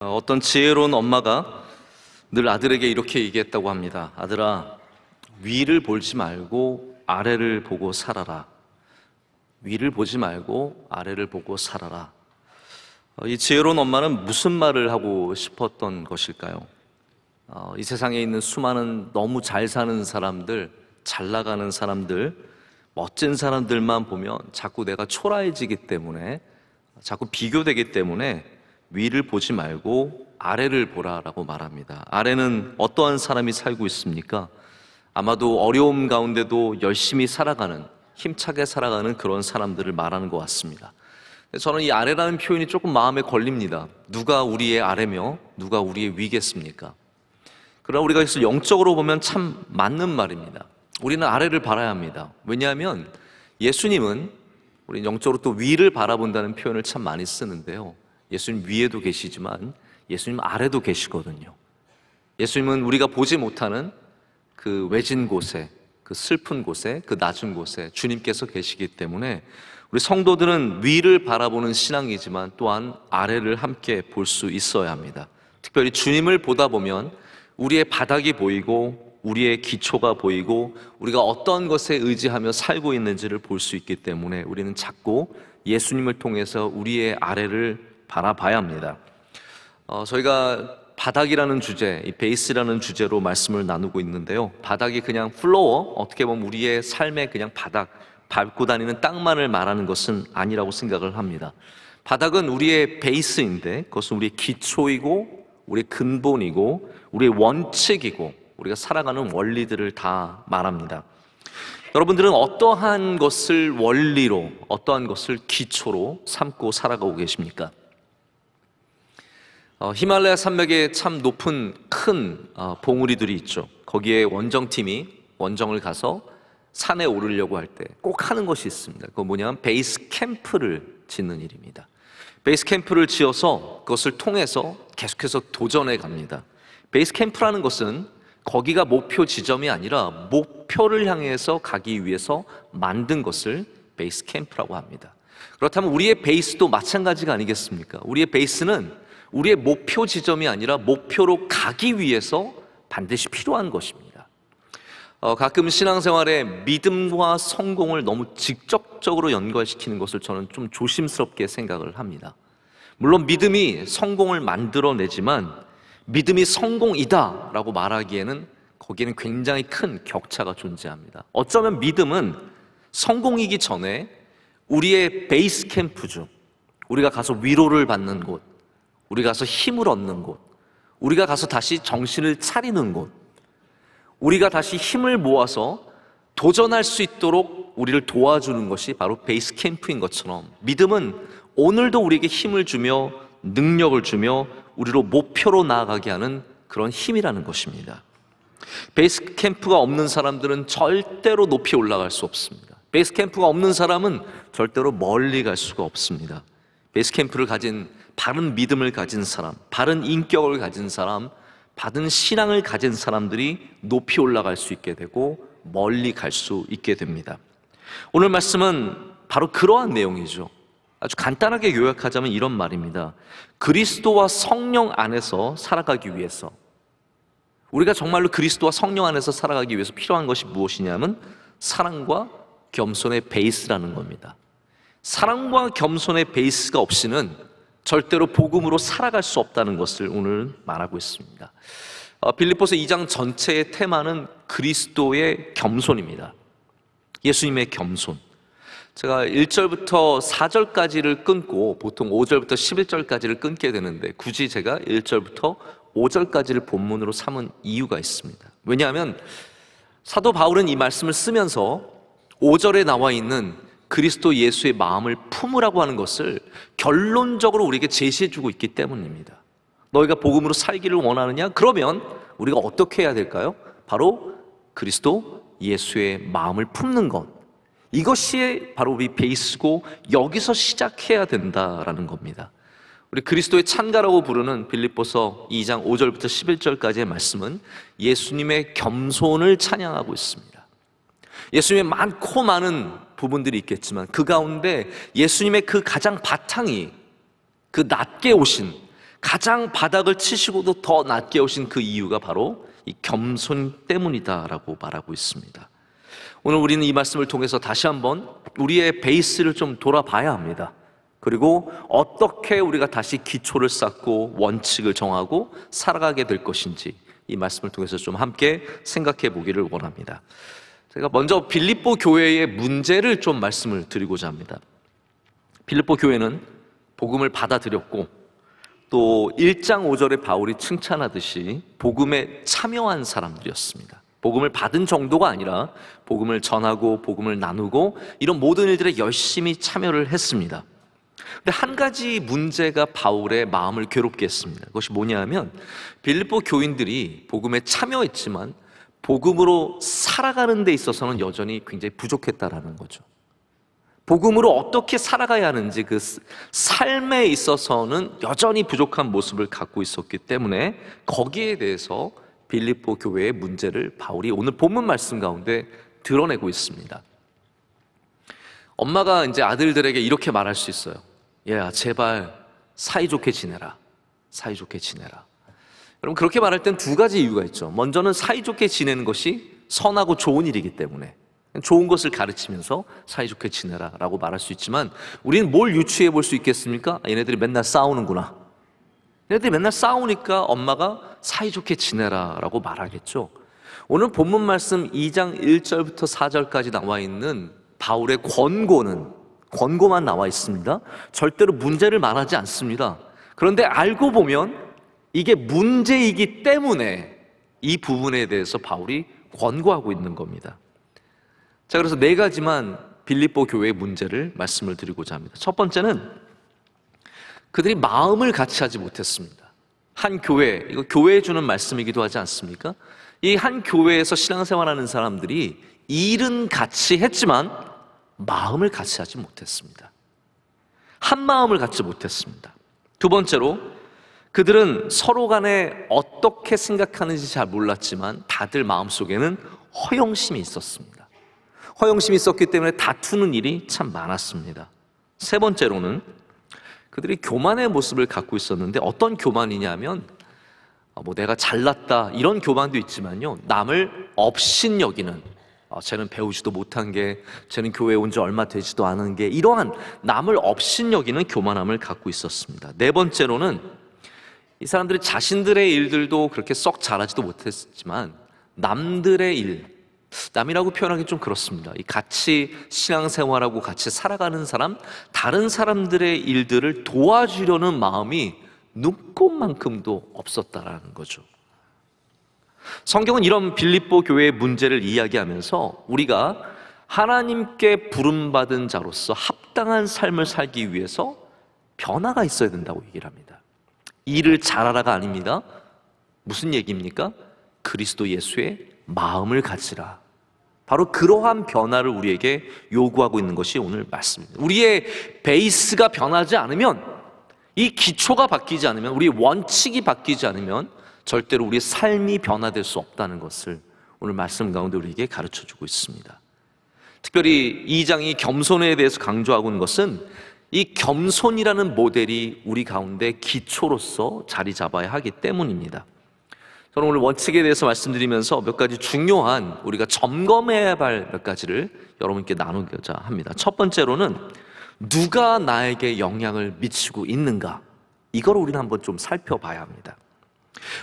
어, 어떤 지혜로운 엄마가 늘 아들에게 이렇게 얘기했다고 합니다. 아들아, 위를 보지 말고 아래를 보고 살아라. 위를 보지 말고 아래를 보고 살아라. 어, 이 지혜로운 엄마는 무슨 말을 하고 싶었던 것일까요? 어, 이 세상에 있는 수많은 너무 잘 사는 사람들, 잘 나가는 사람들, 멋진 사람들만 보면 자꾸 내가 초라해지기 때문에, 자꾸 비교되기 때문에 위를 보지 말고 아래를 보라라고 말합니다. 아래는 어떠한 사람이 살고 있습니까? 아마도 어려움 가운데도 열심히 살아가는, 힘차게 살아가는 그런 사람들을 말하는 것 같습니다. 저는 이 아래라는 표현이 조금 마음에 걸립니다. 누가 우리의 아래며 누가 우리의 위겠습니까? 그러나 우리가 그래서 영적으로 보면 참 맞는 말입니다. 우리는 아래를 바라야 합니다. 왜냐하면 예수님은 우리 영적으로 또 위를 바라본다는 표현을 참 많이 쓰는데요. 예수님 위에도 계시지만 예수님 아래도 계시거든요. 예수님은 우리가 보지 못하는 그 외진 곳에, 그 슬픈 곳에, 그 낮은 곳에 주님께서 계시기 때문에 우리 성도들은 위를 바라보는 신앙이지만 또한 아래를 함께 볼 수 있어야 합니다. 특별히 주님을 보다 보면 우리의 바닥이 보이고 우리의 기초가 보이고 우리가 어떤 것에 의지하며 살고 있는지를 볼 수 있기 때문에 우리는 자꾸 예수님을 통해서 우리의 아래를 바라봐야 합니다. 어, 저희가 바닥이라는 주제, 이 베이스라는 주제로 말씀을 나누고 있는데요. 바닥이 그냥 플로어, 어떻게 보면 우리의 삶의 그냥 바닥, 밟고 다니는 땅만을 말하는 것은 아니라고 생각을 합니다. 바닥은 우리의 베이스인데 그것은 우리의 기초이고 우리의 근본이고 우리의 원칙이고 우리가 살아가는 원리들을 다 말합니다. 여러분들은 어떠한 것을 원리로, 어떠한 것을 기초로 삼고 살아가고 계십니까? 어, 히말라야 산맥에 참 높은 큰 어, 봉우리들이 있죠. 거기에 원정팀이 원정을 가서 산에 오르려고 할 때 꼭 하는 것이 있습니다. 그거 뭐냐면 베이스 캠프를 짓는 일입니다. 베이스 캠프를 지어서 그것을 통해서 계속해서 도전해 갑니다. 베이스 캠프라는 것은 거기가 목표 지점이 아니라 목표를 향해서 가기 위해서 만든 것을 베이스 캠프라고 합니다. 그렇다면 우리의 베이스도 마찬가지가 아니겠습니까? 우리의 베이스는 우리의 목표 지점이 아니라 목표로 가기 위해서 반드시 필요한 것입니다. 어, 가끔 신앙생활에 믿음과 성공을 너무 직접적으로 연관시키는 것을 저는 좀 조심스럽게 생각을 합니다. 물론 믿음이 성공을 만들어내지만 믿음이 성공이다라고 말하기에는 거기에는 굉장히 큰 격차가 존재합니다. 어쩌면 믿음은 성공이기 전에 우리의 베이스 캠프 중 우리가 가서 위로를 받는 곳, 우리 가서 가 힘을 얻는 곳, 우리가 가서 다시 정신을 차리는 곳, 우리가 다시 힘을 모아서 도전할 수 있도록 우리를 도와주는 것이 바로 베이스 캠프인 것처럼 믿음은 오늘도 우리에게 힘을 주며 능력을 주며 우리로 목표로 나아가게 하는 그런 힘이라는 것입니다. 베이스 캠프가 없는 사람들은 절대로 높이 올라갈 수 없습니다. 베이스 캠프가 없는 사람은 절대로 멀리 갈 수가 없습니다. 베이스 캠프를 가진 바른 믿음을 가진 사람, 바른 인격을 가진 사람, 받은 신앙을 가진 사람들이 높이 올라갈 수 있게 되고 멀리 갈 수 있게 됩니다. 오늘 말씀은 바로 그러한 내용이죠. 아주 간단하게 요약하자면 이런 말입니다. 그리스도와 성령 안에서 살아가기 위해서 우리가 정말로 그리스도와 성령 안에서 살아가기 위해서 필요한 것이 무엇이냐면 사랑과 겸손의 베이스라는 겁니다. 사랑과 겸손의 베이스가 없이는 절대로 복음으로 살아갈 수 없다는 것을 오늘 말하고 있습니다. 어, 빌리포스 2장 전체의 테마는 그리스도의 겸손입니다. 예수님의 겸손. 제가 1절부터 4절까지를 끊고 보통 5절부터 11절까지를 끊게 되는데 굳이 제가 1절부터 5절까지를 본문으로 삼은 이유가 있습니다. 왜냐하면 사도 바울은 이 말씀을 쓰면서 5절에 나와 있는 그리스도 예수의 마음을 품으라고 하는 것을 결론적으로 우리에게 제시해 주고 있기 때문입니다. 너희가 복음으로 살기를 원하느냐? 그러면 우리가 어떻게 해야 될까요? 바로 그리스도 예수의 마음을 품는 것. 이것이 바로 이 베이스고 여기서 시작해야 된다라는 겁니다. 우리 그리스도의 찬가라고 부르는 빌립보서 2장 5절부터 11절까지의 말씀은 예수님의 겸손을 찬양하고 있습니다. 예수님의 많고 많은 부분들이 있겠지만 그 가운데 예수님의 그 가장 바탕이 그 낮게 오신 가장 바닥을 치시고도 더 낮게 오신 그 이유가 바로 이 겸손 때문이다라고 말하고 있습니다. 오늘 우리는 이 말씀을 통해서 다시 한번 우리의 베이스를 좀 돌아봐야 합니다. 그리고 어떻게 우리가 다시 기초를 쌓고 원칙을 정하고 살아가게 될 것인지 이 말씀을 통해서 좀 함께 생각해 보기를 원합니다. 제가 먼저 빌립보 교회의 문제를 좀 말씀을 드리고자 합니다. 빌립보 교회는 복음을 받아들였고 또 1장 5절에 바울이 칭찬하듯이 복음에 참여한 사람들이었습니다. 복음을 받은 정도가 아니라 복음을 전하고 복음을 나누고 이런 모든 일들에 열심히 참여를 했습니다. 근데 한 가지 문제가 바울의 마음을 괴롭게 했습니다. 그것이 뭐냐 하면 빌립보 교인들이 복음에 참여했지만 복음으로 살아가는 데 있어서는 여전히 굉장히 부족했다라는 거죠. 복음으로 어떻게 살아가야 하는지 그 삶에 있어서는 여전히 부족한 모습을 갖고 있었기 때문에 거기에 대해서 빌립보 교회의 문제를 바울이 오늘 본문 말씀 가운데 드러내고 있습니다. 엄마가 이제 아들들에게 이렇게 말할 수 있어요. 야 제발 사이좋게 지내라. 사이좋게 지내라. 여러분 그렇게 말할 땐 두 가지 이유가 있죠. 먼저는 사이좋게 지내는 것이 선하고 좋은 일이기 때문에 좋은 것을 가르치면서 사이좋게 지내라라고 말할 수 있지만 우리는 뭘 유추해 볼 수 있겠습니까? 아, 얘네들이 맨날 싸우는구나. 얘네들이 맨날 싸우니까 엄마가 사이좋게 지내라라고 말하겠죠. 오늘 본문 말씀 2장 1절부터 4절까지 나와 있는 바울의 권고는 권고만 나와 있습니다. 절대로 문제를 말하지 않습니다. 그런데 알고 보면 이게 문제이기 때문에 이 부분에 대해서 바울이 권고하고 있는 겁니다. 자, 그래서 네 가지만 빌립보 교회의 문제를 말씀을 드리고자 합니다. 첫 번째는 그들이 마음을 같이 하지 못했습니다. 한 교회, 이거 교회에 주는 말씀이기도 하지 않습니까? 이 한 교회에서 신앙생활하는 사람들이 일은 같이 했지만 마음을 같이 하지 못했습니다. 한 마음을 갖지 못했습니다. 두 번째로 그들은 서로 간에 어떻게 생각하는지 잘 몰랐지만 다들 마음속에는 허영심이 있었습니다. 허영심이 있었기 때문에 다투는 일이 참 많았습니다. 세 번째로는 그들이 교만의 모습을 갖고 있었는데 어떤 교만이냐면 어, 뭐 내가 잘났다 이런 교만도 있지만요 남을 업신여기는 아, 어, 쟤는 배우지도 못한 게 쟤는 교회에 온 지 얼마 되지도 않은 게 이러한 남을 업신여기는 교만함을 갖고 있었습니다 네 번째로는 이 사람들이 자신들의 일들도 그렇게 썩 잘하지도 못했지만 남들의 일, 남이라고 표현하기 좀 그렇습니다. 이 같이 신앙생활하고 같이 살아가는 사람, 다른 사람들의 일들을 도와주려는 마음이 눈꽃만큼도 없었다라는 거죠. 성경은 이런 빌립보 교회의 문제를 이야기하면서 우리가 하나님께 부름받은 자로서 합당한 삶을 살기 위해서 변화가 있어야 된다고 얘기를 합니다. 일을 잘하라가 아닙니다. 무슨 얘기입니까? 그리스도 예수의 마음을 가지라. 바로 그러한 변화를 우리에게 요구하고 있는 것이 오늘 말씀입니다. 우리의 베이스가 변하지 않으면, 이 기초가 바뀌지 않으면, 우리 원칙이 바뀌지 않으면, 절대로 우리 삶이 변화될 수 없다는 것을 오늘 말씀 가운데 우리에게 가르쳐 주고 있습니다. 특별히 2장이 겸손에 대해서 강조하고 있는 것은 이 겸손이라는 모델이 우리 가운데 기초로서 자리 잡아야 하기 때문입니다. 저는 오늘 원칙에 대해서 말씀드리면서 몇 가지 중요한 우리가 점검해야 할 몇 가지를 여러분께 나누고자 합니다. 첫 번째로는 누가 나에게 영향을 미치고 있는가? 이걸 우리는 한번 좀 살펴봐야 합니다.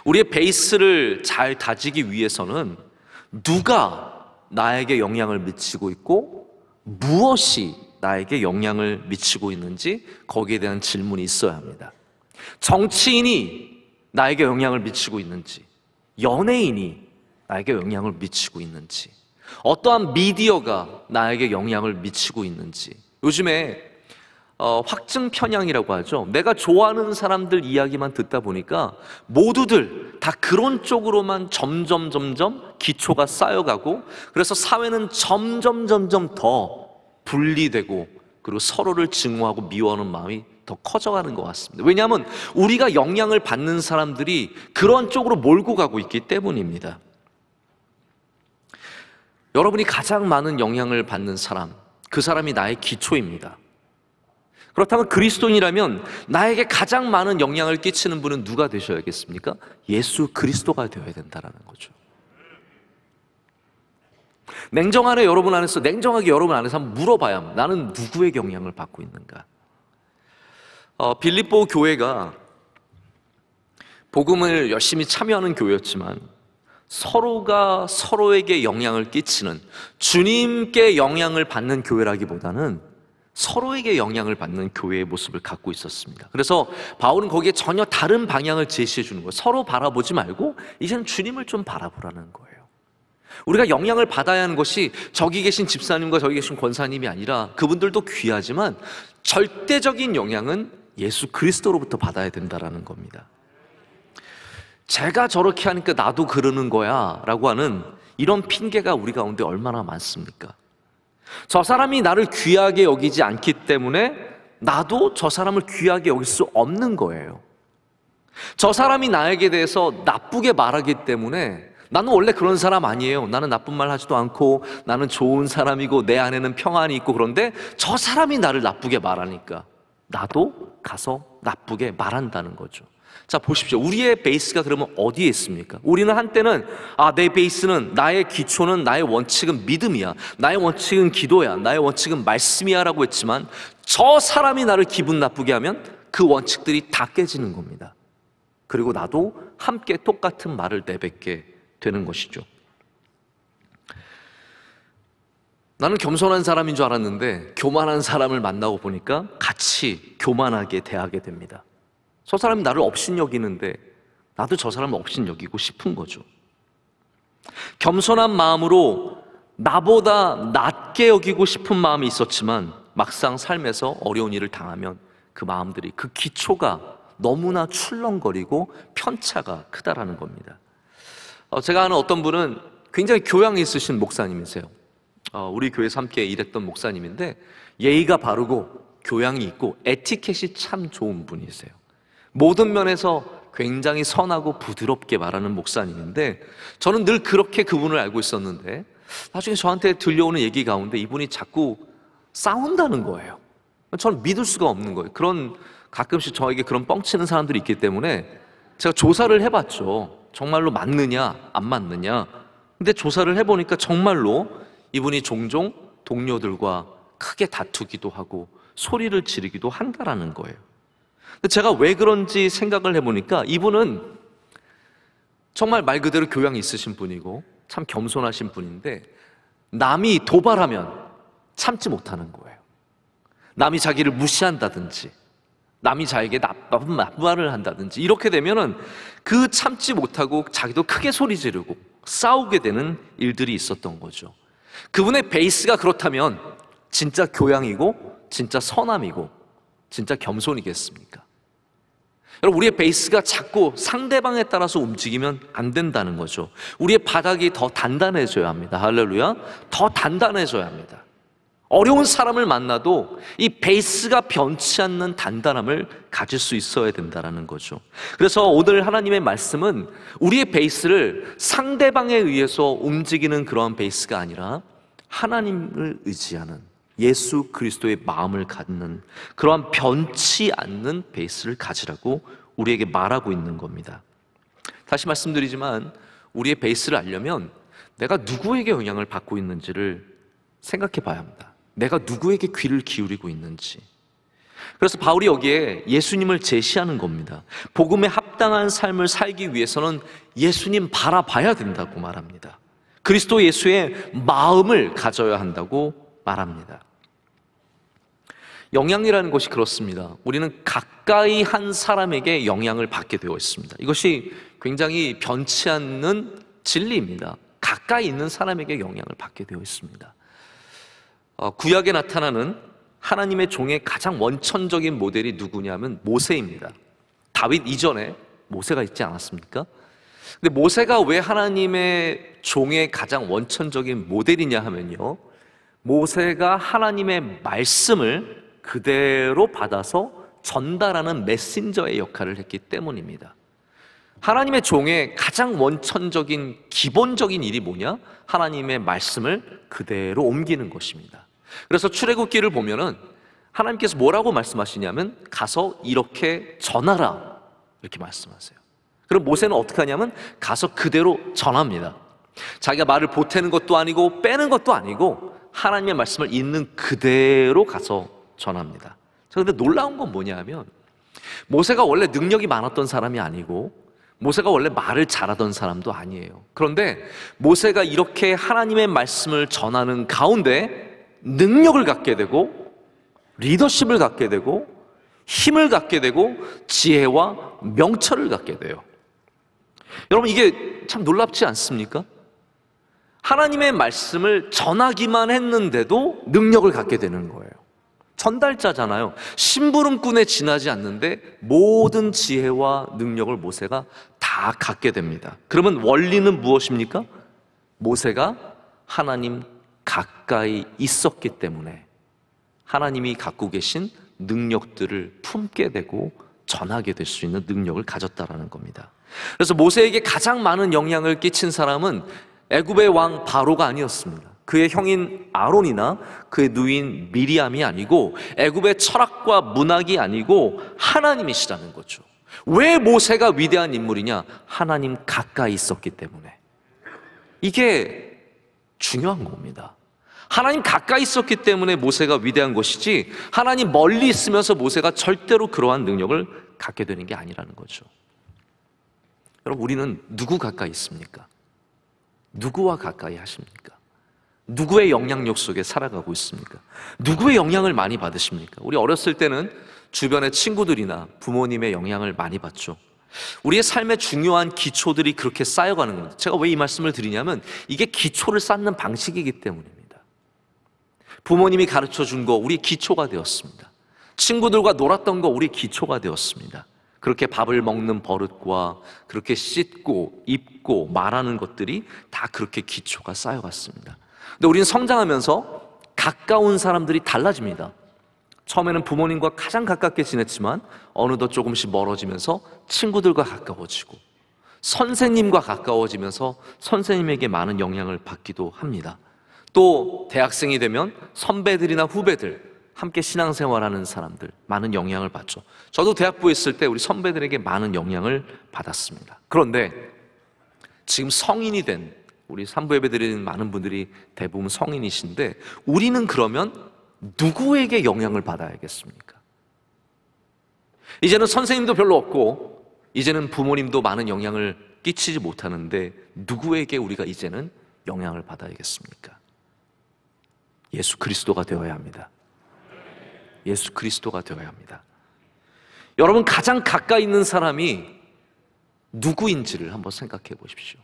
우리의 베이스를 잘 다지기 위해서는 누가 나에게 영향을 미치고 있고 무엇이 나에게 영향을 미치고 있는지 거기에 대한 질문이 있어야 합니다. 정치인이 나에게 영향을 미치고 있는지, 연예인이 나에게 영향을 미치고 있는지, 어떠한 미디어가 나에게 영향을 미치고 있는지, 요즘에 어, 확증 편향이라고 하죠. 내가 좋아하는 사람들 이야기만 듣다 보니까 모두들 다 그런 쪽으로만 점점 점점 기초가 쌓여가고 그래서 사회는 점점 점점 더 분리되고 그리고 서로를 증오하고 미워하는 마음이 더 커져가는 것 같습니다. 왜냐하면 우리가 영향을 받는 사람들이 그런 쪽으로 몰고 가고 있기 때문입니다. 여러분이 가장 많은 영향을 받는 사람, 그 사람이 나의 기초입니다. 그렇다면 그리스도인이라면 나에게 가장 많은 영향을 끼치는 분은 누가 되셔야겠습니까? 예수 그리스도가 되어야 된다는 거죠. 냉정하게 여러분 안에서 냉정하게 여러분 안에서 한번 물어봐야 합니다. 나는 누구의 영향을 받고 있는가? 어, 빌립보 교회가 복음을 열심히 참여하는 교회였지만 서로가 서로에게 영향을 끼치는 주님께 영향을 받는 교회라기보다는 서로에게 영향을 받는 교회의 모습을 갖고 있었습니다. 그래서 바울은 거기에 전혀 다른 방향을 제시해 주는 거예요. 서로 바라보지 말고 이제는 주님을 좀 바라보라는 거예요. 우리가 영향을 받아야 하는 것이 저기 계신 집사님과 저기 계신 권사님이 아니라 그분들도 귀하지만 절대적인 영향은 예수 그리스도로부터 받아야 된다라는 겁니다. 제가 저렇게 하니까 나도 그러는 거야 라고 하는 이런 핑계가 우리 가운데 얼마나 많습니까? 저 사람이 나를 귀하게 여기지 않기 때문에 나도 저 사람을 귀하게 여길 수 없는 거예요. 저 사람이 나에게 대해서 나쁘게 말하기 때문에 나는 원래 그런 사람 아니에요. 나는 나쁜 말 하지도 않고 나는 좋은 사람이고 내 안에는 평안이 있고 그런데 저 사람이 나를 나쁘게 말하니까 나도 가서 나쁘게 말한다는 거죠. 자, 보십시오. 우리의 베이스가 그러면 어디에 있습니까? 우리는 한때는, 아, 내 베이스는, 나의 기초는, 나의 원칙은 믿음이야. 나의 원칙은 기도야. 나의 원칙은 말씀이야. 라고 했지만, 저 사람이 나를 기분 나쁘게 하면 그 원칙들이 다 깨지는 겁니다. 그리고 나도 함께 똑같은 말을 내뱉게 되는 것이죠. 나는 겸손한 사람인 줄 알았는데 교만한 사람을 만나고 보니까 같이 교만하게 대하게 됩니다. 저 사람이 나를 업신여기는데 나도 저 사람을 업신여기고 싶은 거죠. 겸손한 마음으로 나보다 낮게 여기고 싶은 마음이 있었지만 막상 삶에서 어려운 일을 당하면 그 마음들이 그 기초가 너무나 출렁거리고 편차가 크다라는 겁니다. 어, 제가 아는 어떤 분은 굉장히 교양이 있으신 목사님이세요. 어, 우리 교회에서 함께 일했던 목사님인데 예의가 바르고 교양이 있고 에티켓이 참 좋은 분이세요. 모든 면에서 굉장히 선하고 부드럽게 말하는 목사님인데 저는 늘 그렇게 그분을 알고 있었는데 나중에 저한테 들려오는 얘기 가운데 이분이 자꾸 싸운다는 거예요. 저는 믿을 수가 없는 거예요. 그런 가끔씩 저에게 그런 뻥치는 사람들이 있기 때문에 제가 조사를 해봤죠. 정말로 맞느냐, 안 맞느냐. 근데 조사를 해보니까 정말로 이분이 종종 동료들과 크게 다투기도 하고 소리를 지르기도 한다라는 거예요. 근데 제가 왜 그런지 생각을 해보니까 이분은 정말 말 그대로 교양 있으신 분이고 참 겸손하신 분인데 남이 도발하면 참지 못하는 거예요. 남이 자기를 무시한다든지 남이 자에게 나쁜, 나 말을 한다든지 이렇게 되면은 그 참지 못하고 자기도 크게 소리 지르고 싸우게 되는 일들이 있었던 거죠. 그분의 베이스가 그렇다면 진짜 교양이고 진짜 선함이고 진짜 겸손이겠습니까? 여러분 우리의 베이스가 자꾸 상대방에 따라서 움직이면 안 된다는 거죠. 우리의 바닥이 더 단단해져야 합니다. 할렐루야. 더 단단해져야 합니다. 어려운 사람을 만나도 이 베이스가 변치 않는 단단함을 가질 수 있어야 된다는 거죠. 그래서 오늘 하나님의 말씀은 우리의 베이스를 상대방에 의해서 움직이는 그런 베이스가 아니라 하나님을 의지하는 예수 그리스도의 마음을 갖는 그러한 변치 않는 베이스를 가지라고 우리에게 말하고 있는 겁니다. 다시 말씀드리지만 우리의 베이스를 알려면 내가 누구에게 영향을 받고 있는지를 생각해 봐야 합니다. 내가 누구에게 귀를 기울이고 있는지. 그래서 바울이 여기에 예수님을 제시하는 겁니다. 복음에 합당한 삶을 살기 위해서는 예수님 바라봐야 된다고 말합니다. 그리스도 예수의 마음을 가져야 한다고 말합니다. 영향이라는 것이 그렇습니다. 우리는 가까이 한 사람에게 영향을 받게 되어 있습니다. 이것이 굉장히 변치 않는 진리입니다. 가까이 있는 사람에게 영향을 받게 되어 있습니다. 어, 구약에 나타나는 하나님의 종의 가장 원천적인 모델이 누구냐면 모세입니다. 다윗 이전에 모세가 있지 않았습니까? 근데 모세가 왜 하나님의 종의 가장 원천적인 모델이냐 하면요. 모세가 하나님의 말씀을 그대로 받아서 전달하는 메신저의 역할을 했기 때문입니다. 하나님의 종의 가장 원천적인 기본적인 일이 뭐냐? 하나님의 말씀을 그대로 옮기는 것입니다. 그래서 출애굽기를 보면은 하나님께서 뭐라고 말씀하시냐면 가서 이렇게 전하라 이렇게 말씀하세요. 그럼 모세는 어떻게 하냐면 가서 그대로 전합니다. 자기가 말을 보태는 것도 아니고 빼는 것도 아니고 하나님의 말씀을 있는 그대로 가서 전합니다. 그런데 놀라운 건 뭐냐 하면 모세가 원래 능력이 많았던 사람이 아니고 모세가 원래 말을 잘하던 사람도 아니에요. 그런데 모세가 이렇게 하나님의 말씀을 전하는 가운데 능력을 갖게 되고 리더십을 갖게 되고 힘을 갖게 되고 지혜와 명철을 갖게 돼요. 여러분 이게 참 놀랍지 않습니까? 하나님의 말씀을 전하기만 했는데도 능력을 갖게 되는 거예요. 전달자잖아요. 심부름꾼에 지나지 않는데 모든 지혜와 능력을 모세가 다 갖게 됩니다. 그러면 원리는 무엇입니까? 모세가 하나님 가까이 있었기 때문에 하나님이 갖고 계신 능력들을 품게 되고 전하게 될 수 있는 능력을 가졌다라는 겁니다. 그래서 모세에게 가장 많은 영향을 끼친 사람은 애굽의 왕 바로가 아니었습니다. 그의 형인 아론이나 그의 누인 미리암이 아니고 애굽의 철학과 문학이 아니고 하나님이시라는 거죠. 왜 모세가 위대한 인물이냐? 하나님 가까이 있었기 때문에. 이게 중요한 겁니다. 하나님 가까이 있었기 때문에 모세가 위대한 것이지 하나님 멀리 있으면서 모세가 절대로 그러한 능력을 갖게 되는 게 아니라는 거죠. 여러분, 우리는 누구 가까이 있습니까? 누구와 가까이 하십니까? 누구의 영향력 속에 살아가고 있습니까? 누구의 영향을 많이 받으십니까? 우리 어렸을 때는 주변의 친구들이나 부모님의 영향을 많이 받죠. 우리의 삶의 중요한 기초들이 그렇게 쌓여가는 겁니다. 제가 왜 이 말씀을 드리냐면 이게 기초를 쌓는 방식이기 때문입니다. 부모님이 가르쳐 준 거 우리 기초가 되었습니다. 친구들과 놀았던 거 우리 기초가 되었습니다. 그렇게 밥을 먹는 버릇과 그렇게 씻고 입고 말하는 것들이 다 그렇게 기초가 쌓여갔습니다. 근데 우리는 성장하면서 가까운 사람들이 달라집니다. 처음에는 부모님과 가장 가깝게 지냈지만 어느덧 조금씩 멀어지면서 친구들과 가까워지고 선생님과 가까워지면서 선생님에게 많은 영향을 받기도 합니다. 또 대학생이 되면 선배들이나 후배들, 함께 신앙생활하는 사람들 많은 영향을 받죠. 저도 대학부에 있을 때 우리 선배들에게 많은 영향을 받았습니다. 그런데 지금 성인이 된 우리 삼부 예배 드리는 많은 분들이 대부분 성인이신데 우리는 그러면 누구에게 영향을 받아야겠습니까? 이제는 선생님도 별로 없고 이제는 부모님도 많은 영향을 끼치지 못하는데 누구에게 우리가 이제는 영향을 받아야겠습니까? 예수 그리스도가 되어야 합니다. 예수 그리스도가 되어야 합니다. 여러분 가장 가까이 있는 사람이 누구인지를 한번 생각해 보십시오.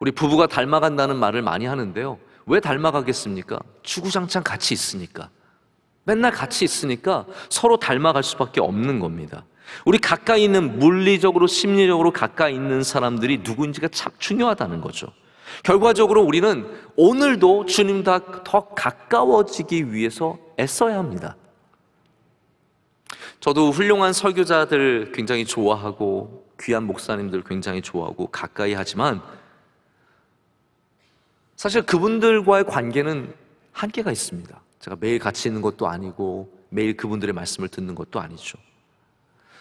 우리 부부가 닮아간다는 말을 많이 하는데요. 왜 닮아가겠습니까? 추구장창 같이 있으니까. 맨날 같이 있으니까 서로 닮아갈 수밖에 없는 겁니다. 우리 가까이 있는 물리적으로 심리적으로 가까이 있는 사람들이 누구인지가 참 중요하다는 거죠. 결과적으로 우리는 오늘도 주님과 더 가까워지기 위해서 애써야 합니다. 저도 훌륭한 설교자들 굉장히 좋아하고 귀한 목사님들 굉장히 좋아하고 가까이 하지만 사실 그분들과의 관계는 한계가 있습니다. 제가 매일 같이 있는 것도 아니고 매일 그분들의 말씀을 듣는 것도 아니죠.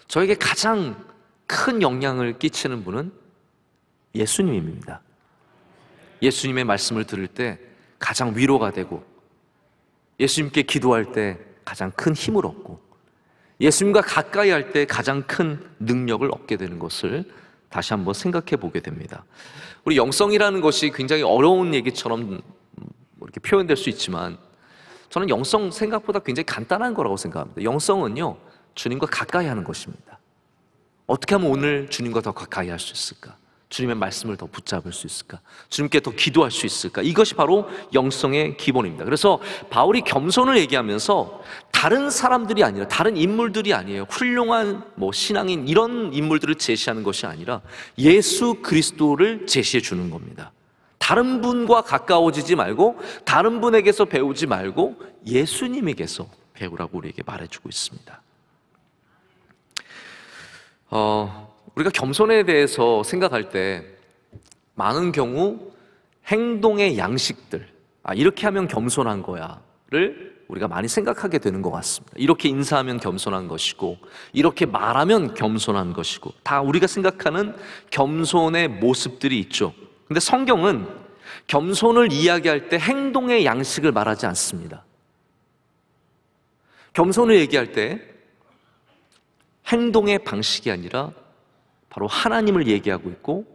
저에게 가장 큰 영향을 끼치는 분은 예수님입니다. 예수님의 말씀을 들을 때 가장 위로가 되고 예수님께 기도할 때 가장 큰 힘을 얻고 예수님과 가까이 할 때 가장 큰 능력을 얻게 되는 것을 다시 한번 생각해 보게 됩니다. 우리 영성이라는 것이 굉장히 어려운 얘기처럼 뭐 이렇게 표현될 수 있지만 저는 영성 생각보다 굉장히 간단한 거라고 생각합니다. 영성은요, 주님과 가까이 하는 것입니다. 어떻게 하면 오늘 주님과 더 가까이 할 수 있을까? 주님의 말씀을 더 붙잡을 수 있을까? 주님께 더 기도할 수 있을까? 이것이 바로 영성의 기본입니다. 그래서 바울이 겸손을 얘기하면서 다른 사람들이 아니라 다른 인물들이 아니에요. 훌륭한 뭐 신앙인 이런 인물들을 제시하는 것이 아니라 예수 그리스도를 제시해 주는 겁니다. 다른 분과 가까워지지 말고 다른 분에게서 배우지 말고 예수님에게서 배우라고 우리에게 말해주고 있습니다. 어, 우리가 겸손에 대해서 생각할 때 많은 경우 행동의 양식들, 아, 이렇게 하면 겸손한 거야를 우리가 많이 생각하게 되는 것 같습니다. 이렇게 인사하면 겸손한 것이고, 이렇게 말하면 겸손한 것이고, 다 우리가 생각하는 겸손의 모습들이 있죠. 근데 성경은 겸손을 이야기할 때 행동의 양식을 말하지 않습니다. 겸손을 얘기할 때 행동의 방식이 아니라 바로 하나님을 얘기하고 있고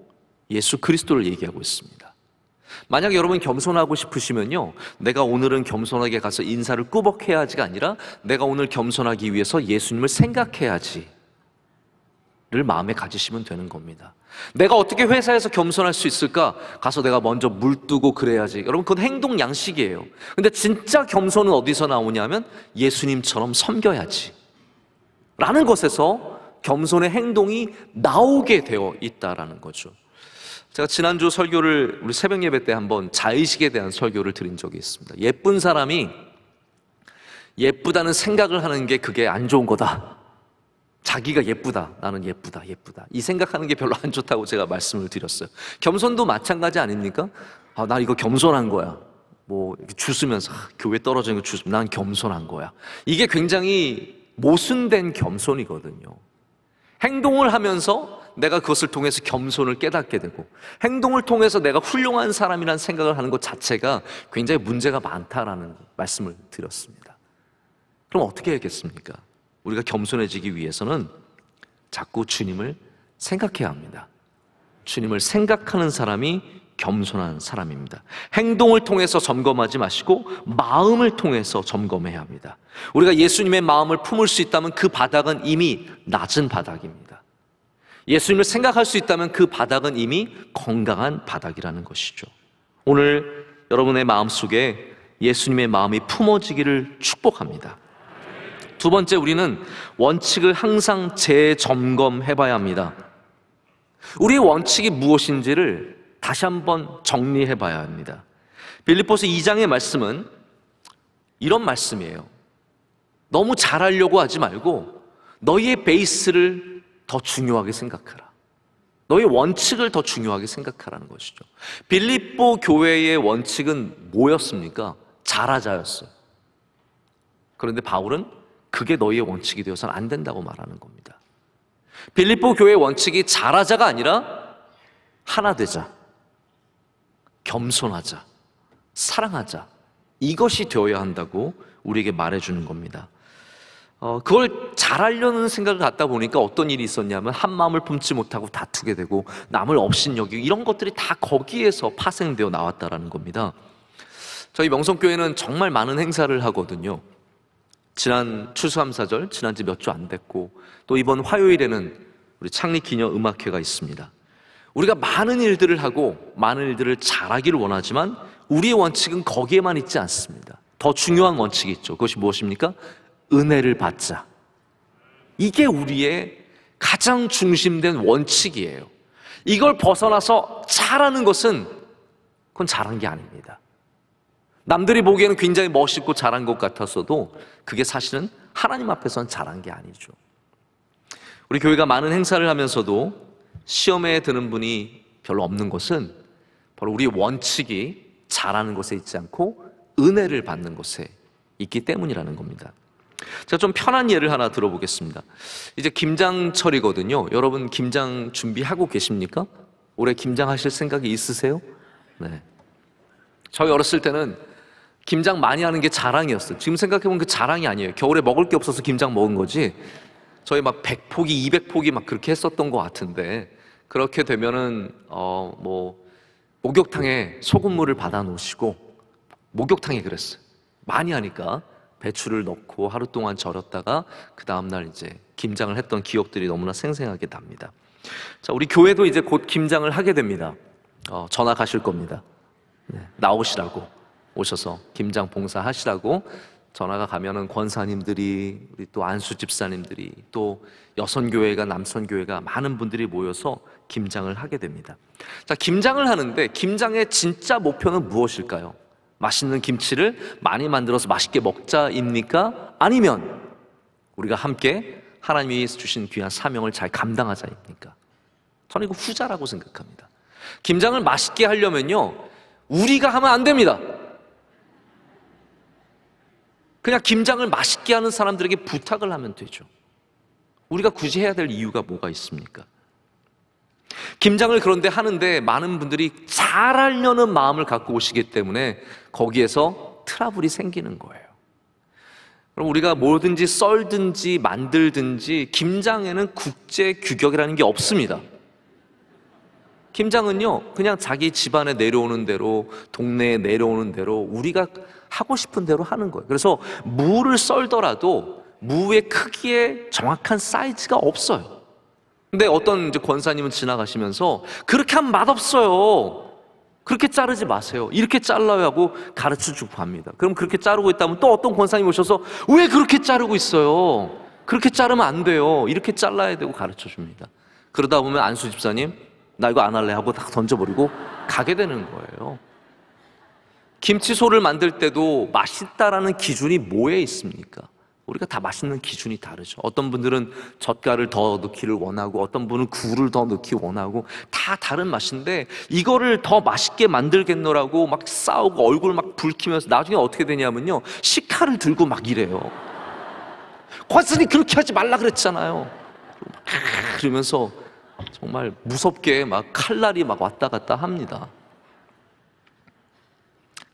예수 그리스도를 얘기하고 있습니다. 만약 여러분 겸손하고 싶으시면요, 내가 오늘은 겸손하게 가서 인사를 꾸벅 해야지가 아니라 내가 오늘 겸손하기 위해서 예수님을 생각해야지. 를 마음에 가지시면 되는 겁니다. 내가 어떻게 회사에서 겸손할 수 있을까? 가서 내가 먼저 물 뜨고 그래야지. 여러분, 그건 행동 양식이에요. 근데 진짜 겸손은 어디서 나오냐면 예수님처럼 섬겨야지. 라는 것에서 겸손의 행동이 나오게 되어 있다라는 거죠. 제가 지난주 설교를 우리 새벽 예배 때 한번 자의식에 대한 설교를 드린 적이 있습니다. 예쁜 사람이 예쁘다는 생각을 하는 게 그게 안 좋은 거다. 자기가 예쁘다. 나는 예쁘다. 예쁘다. 이 생각하는 게 별로 안 좋다고 제가 말씀을 드렸어요. 겸손도 마찬가지 아닙니까? 아, 나 이거 겸손한 거야. 뭐 주스면서 아, 교회 떨어지는 거 주스. 난 겸손한 거야. 이게 굉장히 모순된 겸손이거든요. 행동을 하면서 내가 그것을 통해서 겸손을 깨닫게 되고 행동을 통해서 내가 훌륭한 사람이라는 생각을 하는 것 자체가 굉장히 문제가 많다라는 말씀을 드렸습니다. 그럼 어떻게 해야겠습니까? 우리가 겸손해지기 위해서는 자꾸 주님을 생각해야 합니다. 주님을 생각하는 사람이 겸손한 사람입니다. 행동을 통해서 점검하지 마시고 마음을 통해서 점검해야 합니다. 우리가 예수님의 마음을 품을 수 있다면 그 바닥은 이미 낮은 바닥입니다. 예수님을 생각할 수 있다면 그 바닥은 이미 건강한 바닥이라는 것이죠. 오늘 여러분의 마음 속에 예수님의 마음이 품어지기를 축복합니다. 두 번째 우리는 원칙을 항상 재점검해 봐야 합니다. 우리의 원칙이 무엇인지를 다시 한번 정리해 봐야 합니다. 빌립보서 2장의 말씀은 이런 말씀이에요. 너무 잘하려고 하지 말고 너희의 베이스를 더 중요하게 생각하라. 너의 원칙을 더 중요하게 생각하라는 것이죠. 빌립보 교회의 원칙은 뭐였습니까? 잘하자였어요. 그런데 바울은 그게 너희의 원칙이 되어서는 안 된다고 말하는 겁니다. 빌립보 교회의 원칙이 잘하자가 아니라 하나 되자, 겸손하자, 사랑하자, 이것이 되어야 한다고 우리에게 말해주는 겁니다. 어, 그걸 잘하려는 생각을 갖다 보니까 어떤 일이 있었냐면 한 마음을 품지 못하고 다투게 되고 남을 업신여기고 이런 것들이 다 거기에서 파생되어 나왔다라는 겁니다. 저희 명성교회는 정말 많은 행사를 하거든요. 지난 추수함사절, 지난지 몇 주 안 됐고 또 이번 화요일에는 우리 창립기념 음악회가 있습니다. 우리가 많은 일들을 하고 많은 일들을 잘하기를 원하지만 우리의 원칙은 거기에만 있지 않습니다. 더 중요한 원칙이 있죠. 그것이 무엇입니까? 은혜를 받자. 이게 우리의 가장 중심된 원칙이에요. 이걸 벗어나서 잘하는 것은 그건 잘한 게 아닙니다. 남들이 보기에는 굉장히 멋있고 잘한 것 같았어도 그게 사실은 하나님 앞에서는 잘한 게 아니죠. 우리 교회가 많은 행사를 하면서도 시험에 드는 분이 별로 없는 것은 바로 우리 원칙이 잘하는 것에 있지 않고 은혜를 받는 것에 있기 때문이라는 겁니다. 제가 좀 편한 예를 하나 들어보겠습니다. 이제 김장철이거든요. 여러분 김장 준비하고 계십니까? 올해 김장하실 생각이 있으세요? 네. 저희 어렸을 때는 김장 많이 하는 게 자랑이었어요. 지금 생각해보면 그 자랑이 아니에요. 겨울에 먹을 게 없어서 김장 먹은 거지. 저희 막 100포기, 200포기 막 그렇게 했었던 것 같은데 그렇게 되면은 어 뭐 목욕탕에 소금물을 받아 놓으시고 목욕탕에 그랬어요. 많이 하니까 배추를 넣고 하루 동안 절였다가 그 다음날 이제 김장을 했던 기억들이 너무나 생생하게 납니다. 자, 우리 교회도 이제 곧 김장을 하게 됩니다. 어, 전화 가실 겁니다. 네, 나오시라고 오셔서 김장 봉사하시라고 전화가 가면은 권사님들이 우리 또 안수 집사님들이 또 여선 교회가 남선 교회가 많은 분들이 모여서 김장을 하게 됩니다. 자, 김장을 하는데 김장의 진짜 목표는 무엇일까요? 맛있는 김치를 많이 만들어서 맛있게 먹자입니까? 아니면 우리가 함께 하나님이 주신 귀한 사명을 잘 감당하자입니까? 저는 이거 후자라고 생각합니다. 김장을 맛있게 하려면요, 우리가 하면 안 됩니다. 그냥 김장을 맛있게 하는 사람들에게 부탁을 하면 되죠. 우리가 굳이 해야 될 이유가 뭐가 있습니까? 김장을 그런데 하는데 많은 분들이 잘하려는 마음을 갖고 오시기 때문에 거기에서 트러블이 생기는 거예요. 그럼 우리가 뭐든지 썰든지 만들든지 김장에는 국제 규격이라는 게 없습니다. 김장은요, 그냥 자기 집안에 내려오는 대로, 동네에 내려오는 대로, 우리가 하고 싶은 대로 하는 거예요. 그래서 무를 썰더라도 무의 크기에 정확한 사이즈가 없어요. 근데 어떤 이제 권사님은 지나가시면서 그렇게 하면 맛없어요. 그렇게 자르지 마세요. 이렇게 잘라야 하고 가르쳐 주고 갑니다. 그럼 그렇게 자르고 있다면 또 어떤 권사님 오셔서 왜 그렇게 자르고 있어요? 그렇게 자르면 안 돼요. 이렇게 잘라야 되고 가르쳐 줍니다. 그러다 보면 안수 집사님, 나 이거 안 할래 하고 딱 던져버리고 가게 되는 거예요. 김치소를 만들 때도 맛있다라는 기준이 뭐에 있습니까? 우리가 다 맛있는 기준이 다르죠. 어떤 분들은 젓갈을 더 넣기를 원하고, 어떤 분은 굴을 더 넣기 원하고, 다 다른 맛인데, 이거를 더 맛있게 만들겠노라고 막 싸우고 얼굴 막불키면서 나중에 어떻게 되냐면요. 식칼을 들고 막 이래요. 과스이 그렇게 하지 말라 그랬잖아요. 그러면서 정말 무섭게 막 칼날이 막 왔다 갔다 합니다.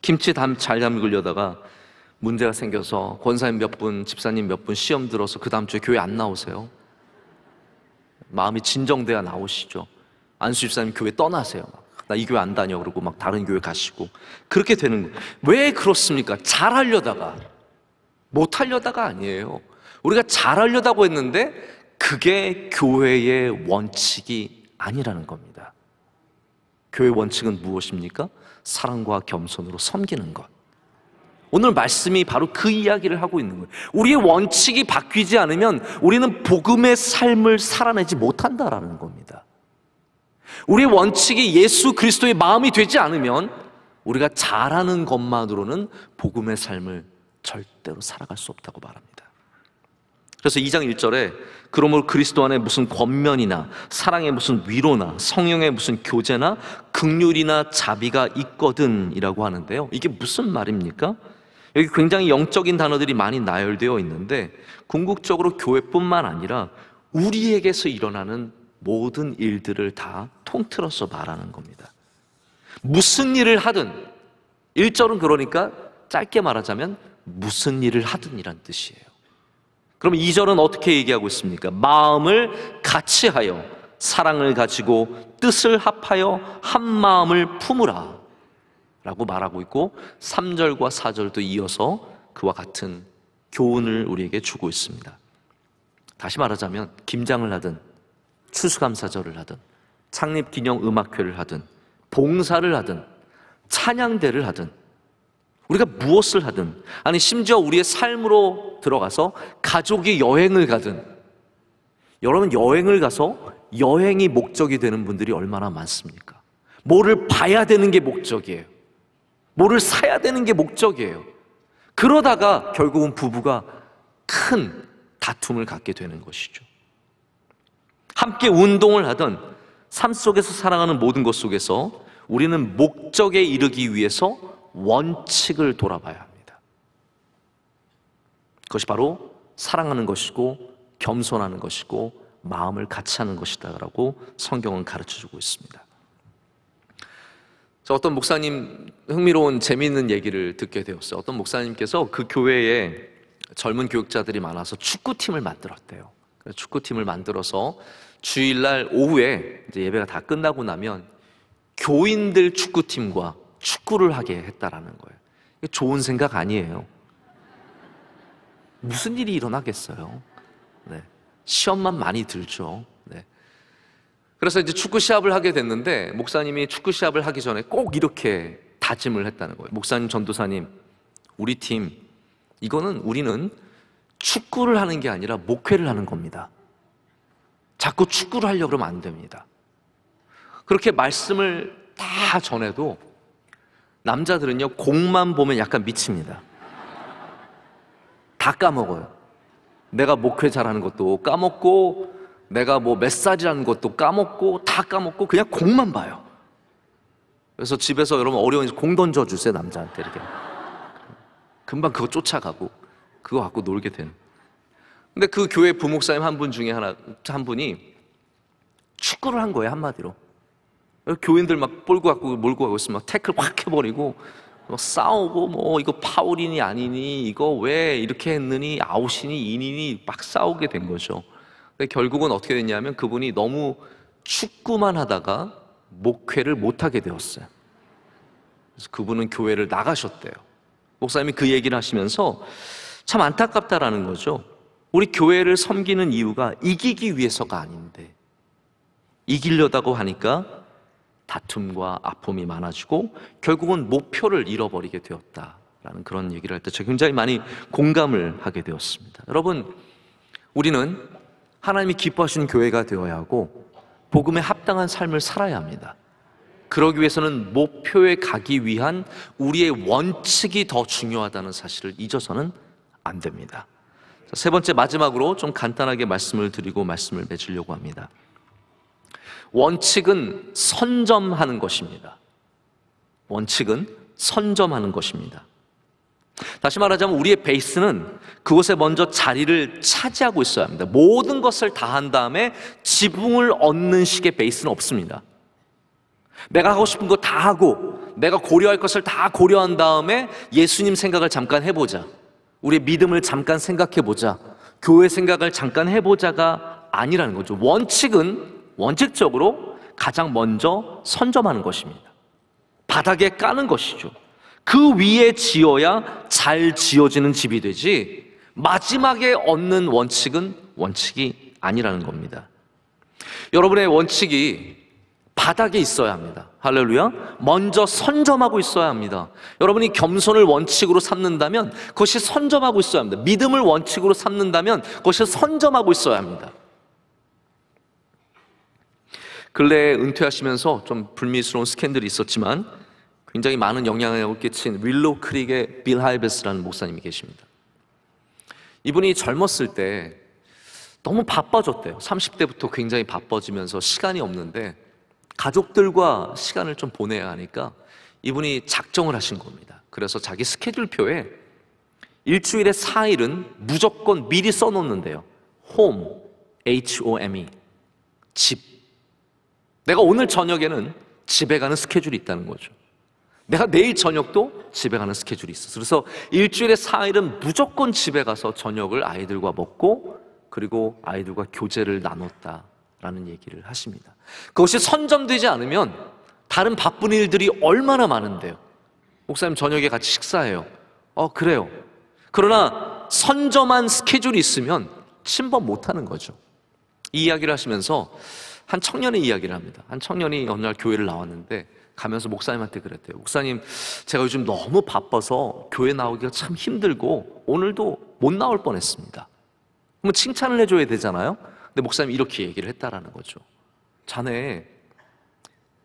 김치 담잘담글려다가 문제가 생겨서 권사님 몇 분, 집사님 몇 분 시험 들어서 그 다음 주에 교회 안 나오세요. 마음이 진정돼야 나오시죠. 안수 집사님 교회 떠나세요. 나 이 교회 안 다녀 그러고 막 다른 교회 가시고 그렇게 되는 거예요. 왜 그렇습니까? 잘하려다가 못 하려다가 아니에요. 우리가 잘하려다고 했는데 그게 교회의 원칙이 아니라는 겁니다. 교회 원칙은 무엇입니까? 사랑과 겸손으로 섬기는 것. 오늘 말씀이 바로 그 이야기를 하고 있는 거예요. 우리의 원칙이 바뀌지 않으면 우리는 복음의 삶을 살아내지 못한다라는 겁니다. 우리의 원칙이 예수 그리스도의 마음이 되지 않으면 우리가 잘하는 것만으로는 복음의 삶을 절대로 살아갈 수 없다고 말합니다. 그래서 2장 1절에 그러므로 그리스도 안에 무슨 권면이나 사랑의 무슨 위로나 성령의 무슨 교제나 극률이나 자비가 있거든이라고 하는데요. 이게 무슨 말입니까? 여기 굉장히 영적인 단어들이 많이 나열되어 있는데 궁극적으로 교회뿐만 아니라 우리에게서 일어나는 모든 일들을 다 통틀어서 말하는 겁니다. 무슨 일을 하든 1절은 그러니까 짧게 말하자면 무슨 일을 하든이란 뜻이에요. 그럼 2절은 어떻게 얘기하고 있습니까? 마음을 같이 하여 사랑을 가지고 뜻을 합하여 한 마음을 품으라. 라고 말하고 있고 3절과 4절도 이어서 그와 같은 교훈을 우리에게 주고 있습니다. 다시 말하자면 김장을 하든 추수감사절을 하든 창립기념음악회를 하든 봉사를 하든 찬양대를 하든 우리가 무엇을 하든 아니 심지어 우리의 삶으로 들어가서 가족이 여행을 가든 여러분 여행을 가서 여행이 목적이 되는 분들이 얼마나 많습니까? 뭐를 봐야 되는 게 목적이에요. 뭐를 사야 되는 게 목적이에요. 그러다가 결국은 부부가 큰 다툼을 갖게 되는 것이죠. 함께 운동을 하던 삶 속에서 사랑하는 모든 것 속에서 우리는 목적에 이르기 위해서 원칙을 돌아봐야 합니다. 그것이 바로 사랑하는 것이고 겸손하는 것이고 마음을 같이 하는 것이다라고 성경은 가르쳐 주고 있습니다. 저 어떤 목사님 흥미로운 재미있는 얘기를 듣게 되었어요. 어떤 목사님께서 그 교회에 젊은 교육자들이 많아서 축구팀을 만들었대요. 축구팀을 만들어서 주일날 오후에 이제 예배가 다 끝나고 나면 교인들 축구팀과 축구를 하게 했다라는 거예요. 좋은 생각 아니에요. 무슨 일이 일어나겠어요? 네. 시험만 많이 들죠. 그래서 이제 축구 시합을 하게 됐는데 목사님이 축구 시합을 하기 전에 꼭 이렇게 다짐을 했다는 거예요. 목사님, 전도사님, 우리 팀 이거는 우리는 축구를 하는 게 아니라 목회를 하는 겁니다. 자꾸 축구를 하려고 그러면 안 됩니다. 그렇게 말씀을 다 전해도 남자들은요, 공만 보면 약간 미칩니다. 다 까먹어요. 내가 목회 잘하는 것도 까먹고 내가 뭐메살지라는 것도 까먹고 다 까먹고 그냥 공만 봐요. 그래서 집에서 여러분 어려운 공 던져 주세요 남자한테 이렇게. 금방 그거 쫓아가고 그거 갖고 놀게 되는. 근데 그 교회 부목사님 한 분 중에 하나 한 분이 축구를 한 거예요 한마디로. 교인들 막 볼고 갖고 몰고 가고 있으면 태클 확 해버리고 뭐 싸우고 뭐 이거 파울이니 아니니 이거 왜 이렇게 했느니 아웃이니 인이니 막 싸우게 된 거죠. 결국은 어떻게 됐냐면 그분이 너무 축구만 하다가 목회를 못하게 되었어요. 그래서 그분은 교회를 나가셨대요. 목사님이 그 얘기를 하시면서 참 안타깝다라는 거죠. 우리 교회를 섬기는 이유가 이기기 위해서가 아닌데 이기려다고 하니까 다툼과 아픔이 많아지고 결국은 목표를 잃어버리게 되었다라는 그런 얘기를 할때 제가 굉장히 많이 공감을 하게 되었습니다. 여러분, 우리는 하나님이 기뻐하시는 교회가 되어야 하고 복음에 합당한 삶을 살아야 합니다. 그러기 위해서는 목표에 가기 위한 우리의 원칙이 더 중요하다는 사실을 잊어서는 안 됩니다. 세 번째 마지막으로 좀 간단하게 말씀을 드리고 말씀을 맺으려고 합니다. 원칙은 선점하는 것입니다. 원칙은 선점하는 것입니다. 다시 말하자면 우리의 베이스는 그곳에 먼저 자리를 차지하고 있어야 합니다. 모든 것을 다 한 다음에 지붕을 얻는 식의 베이스는 없습니다. 내가 하고 싶은 거 다 하고 내가 고려할 것을 다 고려한 다음에 예수님 생각을 잠깐 해보자. 우리의 믿음을 잠깐 생각해보자. 교회 생각을 잠깐 해보자가 아니라는 거죠. 원칙은 원칙적으로 가장 먼저 선점하는 것입니다. 바닥에 까는 것이죠. 그 위에 지어야 잘 지어지는 집이 되지 마지막에 얻는 원칙은 원칙이 아니라는 겁니다. 여러분의 원칙이 바닥에 있어야 합니다. 할렐루야. 먼저 선점하고 있어야 합니다. 여러분이 겸손을 원칙으로 삼는다면 그것이 선점하고 있어야 합니다. 믿음을 원칙으로 삼는다면 그것이 선점하고 있어야 합니다. 근래에 은퇴하시면서 좀 불미스러운 스캔들이 있었지만 굉장히 많은 영향을 끼친 윌로 크릭의 빌 하이베스라는 목사님이 계십니다. 이분이 젊었을 때 너무 바빠졌대요. 30대부터 굉장히 바빠지면서 시간이 없는데 가족들과 시간을 좀 보내야 하니까 이분이 작정을 하신 겁니다. 그래서 자기 스케줄표에 일주일에 4일은 무조건 미리 써놓는데요. home, H-O-M-E, 집. 내가 오늘 저녁에는 집에 가는 스케줄이 있다는 거죠. 내가 내일 저녁도 집에 가는 스케줄이 있어. 그래서 일주일에 4일은 무조건 집에 가서 저녁을 아이들과 먹고 그리고 아이들과 교제를 나눴다라는 얘기를 하십니다. 그것이 선점되지 않으면 다른 바쁜 일들이 얼마나 많은데요. 목사님 저녁에 같이 식사해요. 어, 그래요. 그러나 선점한 스케줄이 있으면 침범 못 하는 거죠. 이 이야기를 하시면서 한 청년의 이야기를 합니다. 한 청년이 어느 날 교회를 나왔는데 가면서 목사님한테 그랬대요. 목사님, 제가 요즘 너무 바빠서 교회 나오기가 참 힘들고 오늘도 못 나올 뻔했습니다. 그럼 칭찬을 해줘야 되잖아요. 근데 목사님 이렇게 얘기를 했다라는 거죠. 자네,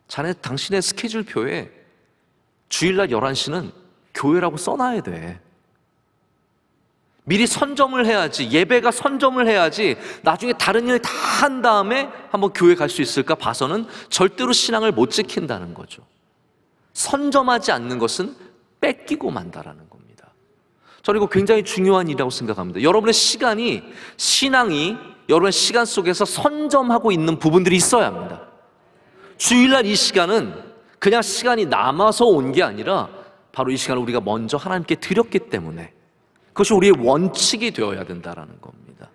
자네 당신의 스케줄표에 주일날 11시는 교회라고 써놔야 돼. 미리 선점을 해야지 예배가 선점을 해야지 나중에 다른 일 다 한 다음에 한번 교회 갈 수 있을까 봐서는 절대로 신앙을 못 지킨다는 거죠. 선점하지 않는 것은 뺏기고 만다라는 겁니다. 저는 이거 굉장히 중요한 일이라고 생각합니다. 여러분의 시간이 신앙이 여러분의 시간 속에서 선점하고 있는 부분들이 있어야 합니다. 주일날 이 시간은 그냥 시간이 남아서 온 게 아니라 바로 이 시간을 우리가 먼저 하나님께 드렸기 때문에 그것이 우리의 원칙이 되어야 된다라는 겁니다.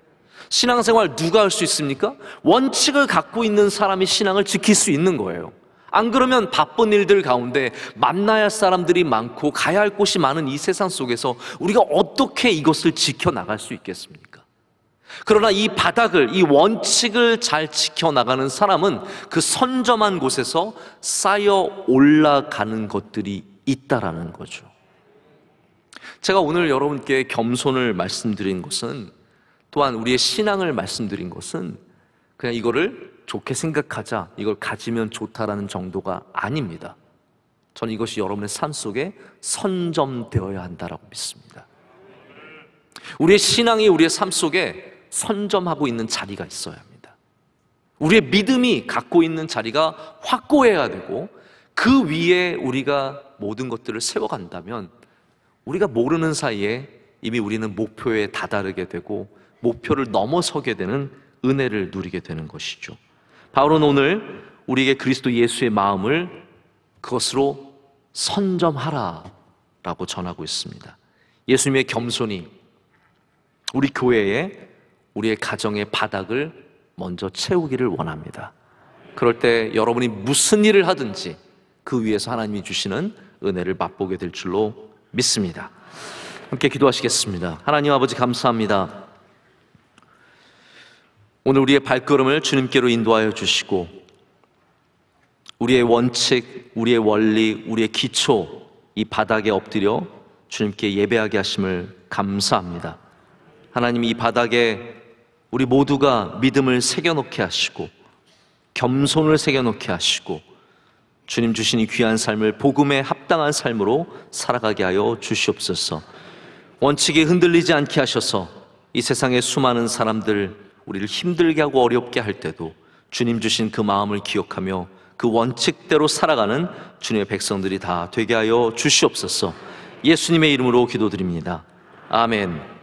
신앙생활 누가 할 수 있습니까? 원칙을 갖고 있는 사람이 신앙을 지킬 수 있는 거예요. 안 그러면 바쁜 일들 가운데 만나야 할 사람들이 많고 가야 할 곳이 많은 이 세상 속에서 우리가 어떻게 이것을 지켜나갈 수 있겠습니까? 그러나 이 바닥을, 이 원칙을 잘 지켜나가는 사람은 그 선점한 곳에서 쌓여 올라가는 것들이 있다라는 거죠. 제가 오늘 여러분께 겸손을 말씀드린 것은 또한 우리의 신앙을 말씀드린 것은 그냥 이거를 좋게 생각하자, 이걸 가지면 좋다라는 정도가 아닙니다. 저는 이것이 여러분의 삶 속에 선점되어야 한다라고 믿습니다. 우리의 신앙이 우리의 삶 속에 선점하고 있는 자리가 있어야 합니다. 우리의 믿음이 갖고 있는 자리가 확고해야 되고 그 위에 우리가 모든 것들을 세워간다면 우리가 모르는 사이에 이미 우리는 목표에 다다르게 되고 목표를 넘어서게 되는 은혜를 누리게 되는 것이죠. 바울은 오늘 우리에게 그리스도 예수의 마음을 그것으로 선점하라 라고 전하고 있습니다. 예수님의 겸손이 우리 교회에 우리의 가정의 바닥을 먼저 채우기를 원합니다. 그럴 때 여러분이 무슨 일을 하든지 그 위에서 하나님이 주시는 은혜를 맛보게 될 줄로 믿습니다. 함께 기도하시겠습니다. 하나님 아버지 감사합니다. 오늘 우리의 발걸음을 주님께로 인도하여 주시고 우리의 원칙, 우리의 원리, 우리의 기초 이 바닥에 엎드려 주님께 예배하게 하심을 감사합니다. 하나님 이 바닥에 우리 모두가 믿음을 새겨놓게 하시고 겸손을 새겨놓게 하시고 주님 주신 이 귀한 삶을 복음에 합당한 삶으로 살아가게 하여 주시옵소서. 원칙에 흔들리지 않게 하셔서 이 세상의 수많은 사람들 우리를 힘들게 하고 어렵게 할 때도 주님 주신 그 마음을 기억하며 그 원칙대로 살아가는 주님의 백성들이 다 되게 하여 주시옵소서. 예수님의 이름으로 기도드립니다. 아멘.